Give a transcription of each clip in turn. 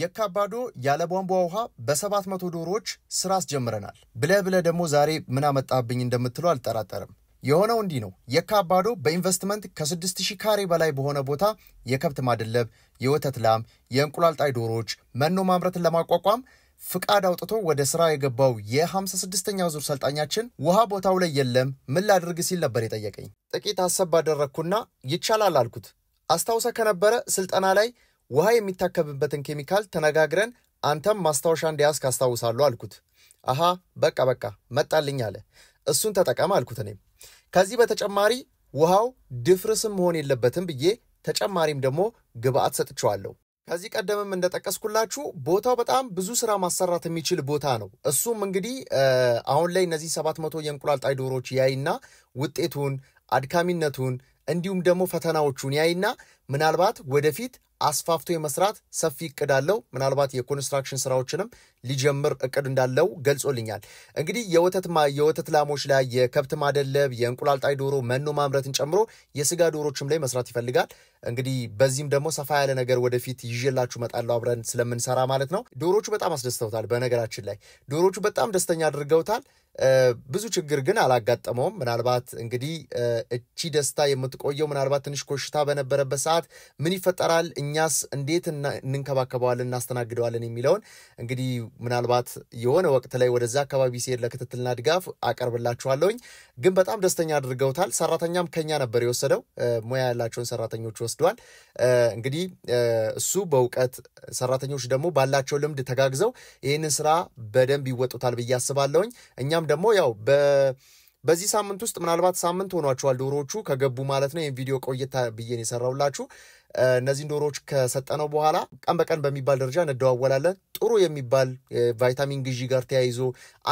የካባዶ ያለ ቧንቧ ውሃ በሰባት መቶ ዶሮዎች ስራ አስጀምረናል ብለህ ብለህ ደግሞ ዛሬ ምን አመጣብኝ እንደምትለው አልጠራጠርም። የሆነው እንዲህ ነው። የካባዶ በኢንቨስትመንት ከ6000 ካሬ በላይ በሆነ ቦታ የከብት ማድለብ፣ የወተት ላም፣ የእንቁላል ጣይ ዶሮዎች መኖ ማምረትን ለማቋቋም ፍቃድ አውጥቶ ወደ ስራ የገባው የ56ኛው ዙር ሰልጣኛችን ውሃ ቦታው ላይ የለም፣ ምን ላድርግ ሲል ነበር የጠየቀኝ። ጥቂት አሰብ ባደረግኩና ይቻላል አልኩት። አስታውሰ ከነበረ ስልጠና ላይ ውሃ የሚታከምበትን ኬሚካል ተነጋግረን አንተም ማስታወሻ እንዲያዝ ካስታውሳሉ አልኩት። አሃ በቃ በቃ መጣልኝ አለ። እሱን ተጠቀም አልኩት። እኔም ከዚህ በተጨማሪ ውሃው ድፍርስም መሆን የለበትም ብዬ ተጨማሪም ደግሞ ግብአት ሰጥቼዋለሁ። ከዚህ ቀደምም እንደጠቀስኩላችሁ ቦታው በጣም ብዙ ስራ ማሰራት የሚችል ቦታ ነው። እሱም እንግዲህ አሁን ላይ እነዚህ ሰባት መቶ የእንቁላል ጣይ ዶሮዎች ያይና ውጤቱን፣ አድካሚነቱን እንዲሁም ደግሞ ፈተናዎቹን ያይና ምናልባት ወደፊት አስፋፍቶ የመስራት ሰፊ እቅድ አለው። ምናልባት የኮንስትራክሽን ስራዎችንም ሊጀምር እቅድ እንዳለው ገልጾልኛል። እንግዲህ የወተት የወተት ላሞች ላይ የከብት ማደለብ፣ የእንቁላል ጣይ ዶሮ መኖ ማምረትን ጨምሮ የስጋ ዶሮችም ላይ መስራት ይፈልጋል። እንግዲህ በዚህም ደግሞ ሰፋ ያለ ነገር ወደፊት ይዤላችሁ እመጣለሁ አብረን ስለምንሰራ ማለት ነው። ዶሮቹ በጣም አስደስተውታል። በነገራችን ላይ ዶሮቹ በጣም ደስተኛ አድርገውታል። ብዙ ችግር ግን አላጋጠመውም። ምናልባት እንግዲህ እቺ ደስታ የምትቆየው ምናልባት ትንሽ ኮሽታ በነበረበት ሰዓት ምን ይፈጠራል፣ እኛስ እንዴት እንንከባከበዋለን፣ እናስተናግደዋለን የሚለውን እንግዲህ ምናልባት የሆነ ወቅት ላይ ወደዛ አካባቢ ሲሄድ ለክትትልና ድጋፍ አቀርብላችኋለሁኝ። ግን በጣም ደስተኛ አድርገውታል። ሰራተኛም ከኛ ነበር የወሰደው። ሙያ ያላቸውን ሰራተኞች ወስደዋል። እንግዲህ እሱ በእውቀት ሰራተኞች ደግሞ ባላቸው ልምድ ተጋግዘው ይህንን ስራ በደንብ ይወጡታል ብዬ አስባለሁኝ። እኛም ደግሞ ያው በዚህ ሳምንት ውስጥ ምናልባት ሳምንት ሆኗችኋል ዶሮዎቹ ከገቡ ማለት ነው። ይህን ቪዲዮ ቆይታ ብዬን የሰራውላችሁ እነዚህን ዶሮዎች ከሰጠነው በኋላ ቀን በቀን በሚባል ደረጃ እንደዋወላለን። ጥሩ የሚባል ቫይታሚን ግዢ ጋር ተያይዞ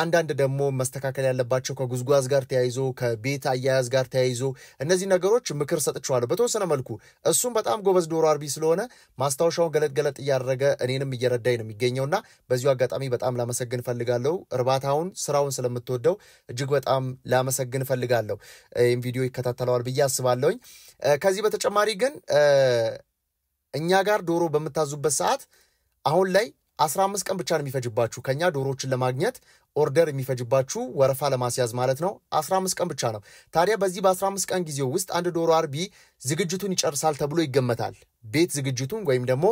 አንዳንድ ደግሞ መስተካከል ያለባቸው ከጉዝጓዝ ጋር ተያይዞ ከቤት አያያዝ ጋር ተያይዞ እነዚህ ነገሮች ምክር ሰጥቼዋለሁ በተወሰነ መልኩ። እሱም በጣም ጎበዝ ዶሮ አርቢ ስለሆነ ማስታወሻውን ገለጥ ገለጥ እያደረገ እኔንም እየረዳኝ ነው የሚገኘውና በዚሁ አጋጣሚ በጣም ላመሰግን ፈልጋለሁ። እርባታውን ስራውን ስለምትወደው እጅግ በጣም ላመሰግን ፈልጋለሁ። ይህም ቪዲዮ ይከታተለዋል ብዬ አስባለሁኝ። ከዚህ በተጨማሪ ግን እኛ ጋር ዶሮ በምታዙበት ሰዓት አሁን ላይ 15 ቀን ብቻ ነው የሚፈጅባችሁ ከኛ ዶሮዎችን ለማግኘት ኦርደር የሚፈጅባችሁ ወረፋ ለማስያዝ ማለት ነው። 15 ቀን ብቻ ነው። ታዲያ በዚህ በ15 ቀን ጊዜ ውስጥ አንድ ዶሮ አርቢ ዝግጅቱን ይጨርሳል ተብሎ ይገመታል። ቤት ዝግጅቱን ወይም ደግሞ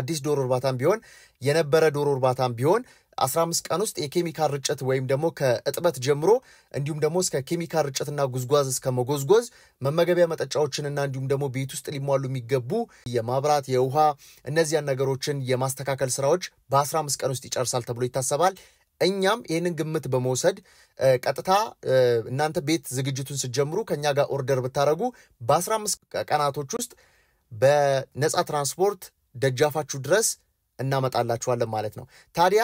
አዲስ ዶሮ እርባታም ቢሆን የነበረ ዶሮ እርባታም ቢሆን 15 ቀን ውስጥ የኬሚካል ርጭት ወይም ደግሞ ከእጥበት ጀምሮ እንዲሁም ደግሞ እስከ ኬሚካል ርጭትና ጉዝጓዝ እስከ መጎዝጎዝ መመገቢያ መጠጫዎችንና እንዲሁም ደግሞ ቤት ውስጥ ሊሟሉ የሚገቡ የማብራት የውሃ እነዚያን ነገሮችን የማስተካከል ስራዎች በ15 ቀን ውስጥ ይጨርሳል ተብሎ ይታሰባል። እኛም ይህንን ግምት በመውሰድ ቀጥታ እናንተ ቤት ዝግጅቱን ስትጀምሩ ከኛ ጋር ኦርደር ብታደረጉ በ15 ቀናቶች ውስጥ በነፃ ትራንስፖርት ደጃፋችሁ ድረስ እናመጣላችኋለን ማለት ነው። ታዲያ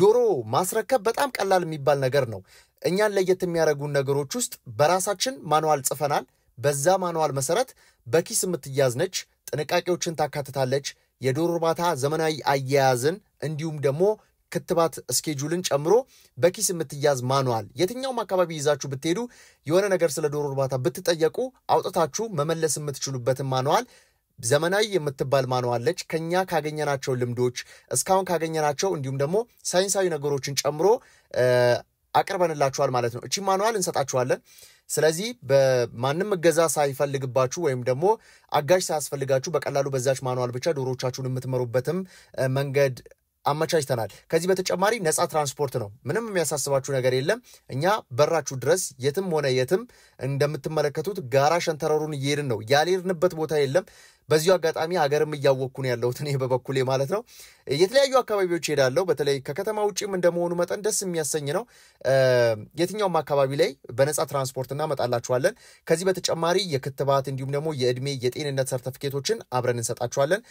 ዶሮ ማስረከብ በጣም ቀላል የሚባል ነገር ነው። እኛን ለየት የሚያደርጉን ነገሮች ውስጥ በራሳችን ማንዋል ጽፈናል። በዛ ማንዋል መሰረት በኪስ የምትያዝነች ጥንቃቄዎችን ታካትታለች፣ የዶሮ እርባታ ዘመናዊ አያያዝን እንዲሁም ደግሞ ክትባት እስኬጁልን ጨምሮ በኪስ የምትያዝ ማኑዋል የትኛውም አካባቢ ይዛችሁ ብትሄዱ የሆነ ነገር ስለ ዶሮ እርባታ ብትጠየቁ አውጥታችሁ መመለስ የምትችሉበትን ማኑዋል ዘመናዊ የምትባል ማኗዋለች ከኛ ካገኘናቸው ልምዶች እስካሁን ካገኘናቸው እንዲሁም ደግሞ ሳይንሳዊ ነገሮችን ጨምሮ አቅርበንላችኋል ማለት ነው። እቺ ማንዋል እንሰጣችኋለን። ስለዚህ በማንም እገዛ ሳይፈልግባችሁ ወይም ደግሞ አጋዥ ሳያስፈልጋችሁ በቀላሉ በዛች ማንዋል ብቻ ዶሮቻችሁን የምትመሩበትም መንገድ አመቻችተናል። ከዚህ በተጨማሪ ነፃ ትራንስፖርት ነው። ምንም የሚያሳስባችሁ ነገር የለም። እኛ በራችሁ ድረስ የትም ሆነ የትም እንደምትመለከቱት ጋራ ሸንተረሩን እየሄድን ነው። ያልሄድንበት ቦታ የለም። በዚሁ አጋጣሚ ሀገርም እያወቅኩ ነው ያለሁት እኔ በበኩሌ ማለት ነው። የተለያዩ አካባቢዎች ሄዳለሁ። በተለይ ከከተማ ውጭም እንደመሆኑ መጠን ደስ የሚያሰኝ ነው። የትኛውም አካባቢ ላይ በነፃ ትራንስፖርት እናመጣላችኋለን። ከዚህ በተጨማሪ የክትባት እንዲሁም ደግሞ የእድሜ የጤንነት ሰርተፊኬቶችን አብረን እንሰጣችኋለን።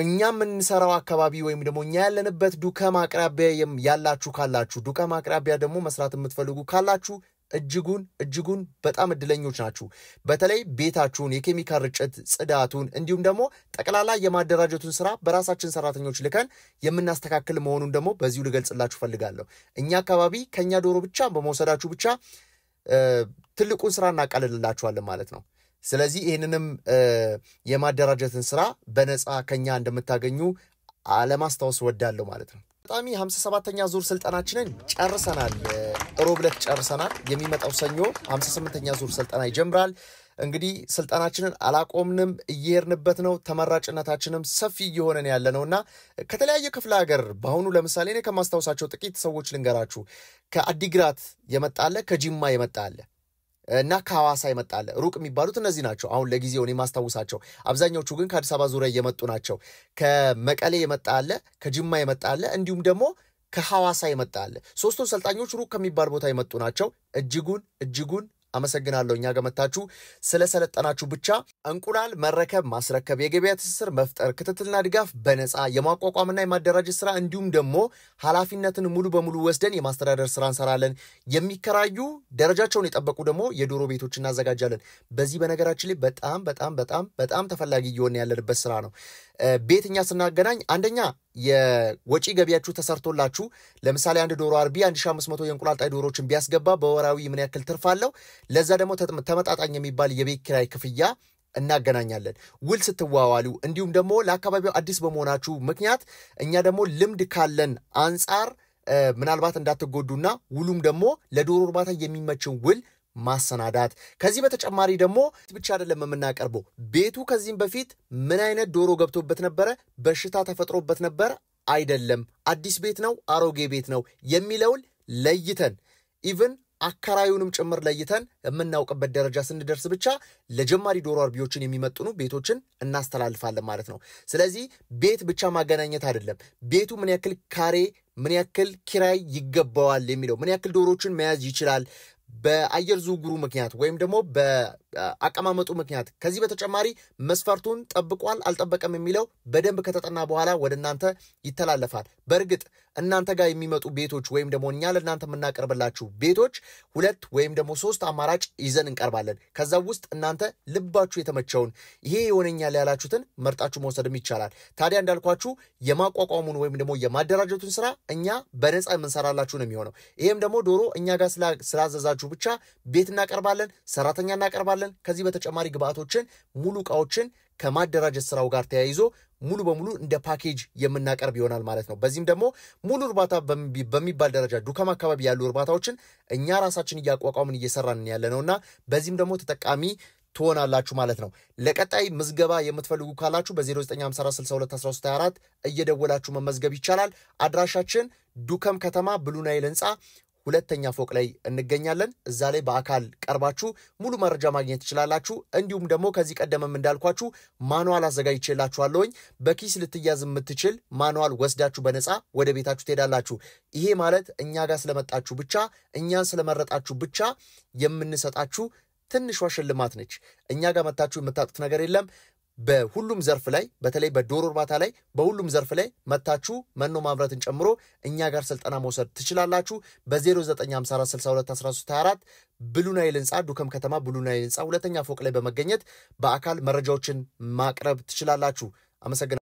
እኛ የምንሰራው አካባቢ ወይም ደግሞ እኛ ያለንበት ዱከም አቅራቢያ ያላችሁ ካላችሁ ዱከም አቅራቢያ ደግሞ መስራት የምትፈልጉ ካላችሁ እጅጉን እጅጉን በጣም እድለኞች ናችሁ። በተለይ ቤታችሁን፣ የኬሚካል ርጭት ጽዳቱን፣ እንዲሁም ደግሞ ጠቅላላ የማደራጀቱን ስራ በራሳችን ሰራተኞች ልከን የምናስተካክል መሆኑን ደግሞ በዚሁ ልገልጽላችሁ ፈልጋለሁ። እኛ አካባቢ ከእኛ ዶሮ ብቻ በመውሰዳችሁ ብቻ ትልቁን ስራ እናቃልልላችኋለን ማለት ነው። ስለዚህ ይህንንም የማደራጀትን ስራ በነፃ ከኛ እንደምታገኙ አለማስታወስ ወዳለሁ ማለት ነው። በጣሚ 57ተኛ ዙር ስልጠናችንን ጨርሰናል። ሮብ ዕለት ጨርሰናል። የሚመጣው ሰኞ 58ኛ ዙር ስልጠና ይጀምራል። እንግዲህ ስልጠናችንን አላቆምንም፣ እየሄድንበት ነው። ተመራጭነታችንም ሰፊ እየሆነን ያለ ነው እና ከተለያየ ክፍለ ሀገር በአሁኑ ለምሳሌ እኔ ከማስታውሳቸው ጥቂት ሰዎች ልንገራችሁ። ከአዲግራት የመጣለ ከጂማ የመጣለ እና ከሐዋሳ ይመጣለ ሩቅ የሚባሉት እነዚህ ናቸው አሁን ለጊዜው እኔ ማስታውሳቸው። አብዛኛዎቹ ግን ከአዲስ አበባ ዙሪያ እየመጡ ናቸው። ከመቀሌ የመጣ አለ፣ ከጅማ የመጣ አለ፣ እንዲሁም ደግሞ ከሐዋሳ የመጣ አለ። ሶስቱን ሰልጣኞች ሩቅ ከሚባል ቦታ የመጡ ናቸው። እጅጉን እጅጉን አመሰግናለሁ። እኛ ጋር መታችሁ ስለሰለጠናችሁ ብቻ እንቁላል መረከብ፣ ማስረከብ፣ የገበያ ትስስር መፍጠር፣ ክትትልና ድጋፍ በነፃ የማቋቋምና የማደራጀት ስራ እንዲሁም ደግሞ ኃላፊነትን ሙሉ በሙሉ ወስደን የማስተዳደር ስራ እንሰራለን። የሚከራዩ ደረጃቸውን የጠበቁ ደግሞ የዶሮ ቤቶች እናዘጋጃለን። በዚህ በነገራችን ላይ በጣም በጣም በጣም በጣም ተፈላጊ እየሆነ ያለንበት ስራ ነው። ቤት እኛ ስናገናኝ አንደኛ የወጪ ገቢያችሁ ተሰርቶላችሁ ለምሳሌ አንድ ዶሮ አርቢ 1500 የእንቁላል ጣይ ዶሮዎችን ቢያስገባ በወራዊ ምን ያክል ትርፍ አለው? ለዛ ደግሞ ተመጣጣኝ የሚባል የቤት ኪራይ ክፍያ እናገናኛለን ውል ስትዋዋሉ። እንዲሁም ደግሞ ለአካባቢው አዲስ በመሆናችሁ ምክንያት እኛ ደግሞ ልምድ ካለን አንጻር ምናልባት እንዳትጎዱና ውሉም ደግሞ ለዶሮ እርባታ የሚመችን ውል ማሰናዳት። ከዚህ በተጨማሪ ደግሞ ብቻ አይደለም የምናቀርበው። ቤቱ ከዚህም በፊት ምን አይነት ዶሮ ገብቶበት ነበረ፣ በሽታ ተፈጥሮበት ነበር አይደለም፣ አዲስ ቤት ነው አሮጌ ቤት ነው የሚለውን ለይተን ኢቭን አከራዩንም ጭምር ለይተን የምናውቅበት ደረጃ ስንደርስ ብቻ ለጀማሪ ዶሮ አርቢዎችን የሚመጥኑ ቤቶችን እናስተላልፋለን ማለት ነው። ስለዚህ ቤት ብቻ ማገናኘት አይደለም። ቤቱ ምን ያክል ካሬ፣ ምን ያክል ኪራይ ይገባዋል የሚለው ምን ያክል ዶሮችን መያዝ ይችላል፣ በአየር ዝውውሩ ምክንያት ወይም ደግሞ በአቀማመጡ ምክንያት ከዚህ በተጨማሪ መስፈርቱን ጠብቋል አልጠበቀም የሚለው በደንብ ከተጠና በኋላ ወደ እናንተ ይተላለፋል። በእርግጥ እናንተ ጋር የሚመጡ ቤቶች ወይም ደግሞ እኛ ለእናንተ የምናቀርብላችሁ ቤቶች ሁለት ወይም ደግሞ ሶስት አማራጭ ይዘን እንቀርባለን። ከዛ ውስጥ እናንተ ልባችሁ የተመቸውን ይሄ የሆነኛል ያላችሁትን መርጣችሁ መውሰድም ይቻላል። ታዲያ እንዳልኳችሁ የማቋቋሙን ወይም ደግሞ የማደራጀቱን ስራ እኛ በነፃ የምንሰራላችሁ ነው የሚሆነው። ይህም ደግሞ ዶሮ እኛ ጋር ስላዘዛችሁ ከፈለጋችሁ ብቻ ቤት እናቀርባለን፣ ሰራተኛ እናቀርባለን። ከዚህ በተጨማሪ ግብአቶችን፣ ሙሉ እቃዎችን ከማደራጀት ስራው ጋር ተያይዞ ሙሉ በሙሉ እንደ ፓኬጅ የምናቀርብ ይሆናል ማለት ነው። በዚህም ደግሞ ሙሉ እርባታ በሚባል ደረጃ ዱከም አካባቢ ያሉ እርባታዎችን እኛ ራሳችን እያቋቋምን እየሰራን ያለ እና በዚህም ደግሞ ተጠቃሚ ትሆናላችሁ ማለት ነው። ለቀጣይ ምዝገባ የምትፈልጉ ካላችሁ በ0954621324 እየደወላችሁ መመዝገብ ይቻላል። አድራሻችን ዱከም ከተማ ብሉናይል ህንፃ ሁለተኛ ፎቅ ላይ እንገኛለን። እዛ ላይ በአካል ቀርባችሁ ሙሉ መረጃ ማግኘት ትችላላችሁ። እንዲሁም ደግሞ ከዚህ ቀደምም እንዳልኳችሁ ማኑዋል አዘጋጅቼላችኋለሁኝ። በኪስ ልትያዝ የምትችል ማኑዋል ወስዳችሁ በነፃ ወደ ቤታችሁ ትሄዳላችሁ። ይሄ ማለት እኛ ጋር ስለመጣችሁ ብቻ እኛን ስለመረጣችሁ ብቻ የምንሰጣችሁ ትንሿ ሽልማት ነች። እኛ ጋር መታችሁ የምታጡት ነገር የለም። በሁሉም ዘርፍ ላይ በተለይ በዶሮ እርባታ ላይ በሁሉም ዘርፍ ላይ መታችሁ መኖ ማምረትን ጨምሮ እኛ ጋር ስልጠና መውሰድ ትችላላችሁ። በ0954621324 ብሉናይል ህንፃ ዱከም ከተማ ብሉናይል ህንፃ ሁለተኛ ፎቅ ላይ በመገኘት በአካል መረጃዎችን ማቅረብ ትችላላችሁ። አመሰግናለሁ።